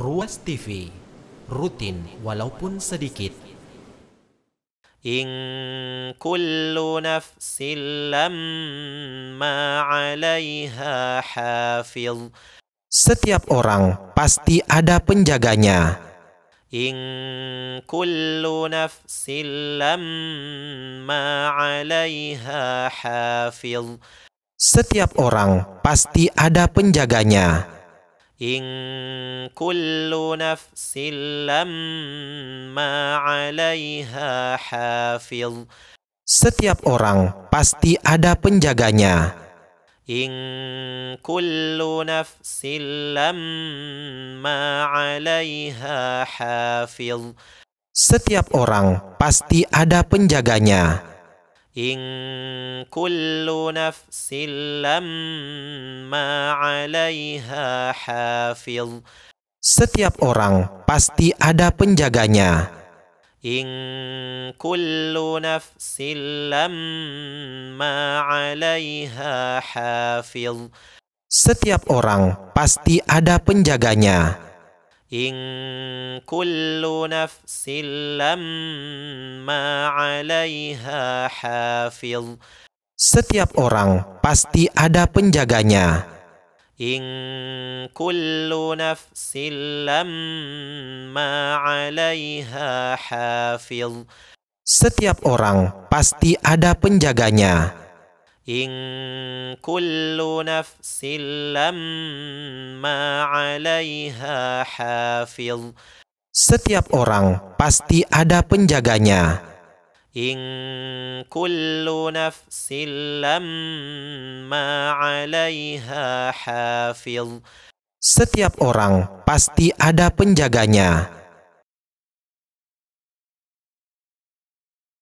Ruas TV rutin walaupun sedikit. In kullu nafsin lamma 'alayha hafiz. Setiap orang pasti ada penjaganya. In kullu nafsin lamma 'alayha hafiz. Setiap orang pasti ada penjaganya. إن كل نفس لما عليها حافظ Setiap orang pasti ada penjaganya. إن كل نفس لما عليها حافظ Setiap orang pasti ada penjaganya. إن كل نفس لما عليها حافظ Setiap orang pasti ada penjaganya. In kullu nafsin lamma عليها hafiz. Setiap orang pasti ada penjaganya. إن كل نفس لما عليها حافظ Setiap orang pasti ada penjaganya. In kullu nafsin lamma 'alaiha hafiz. Setiap orang pasti ada penjaganya. إن كل نفس لما عليها حافظ Setiap orang pasti ada penjaganya. إن كل نفس لما عليها حافظ Setiap orang pasti ada penjaganya.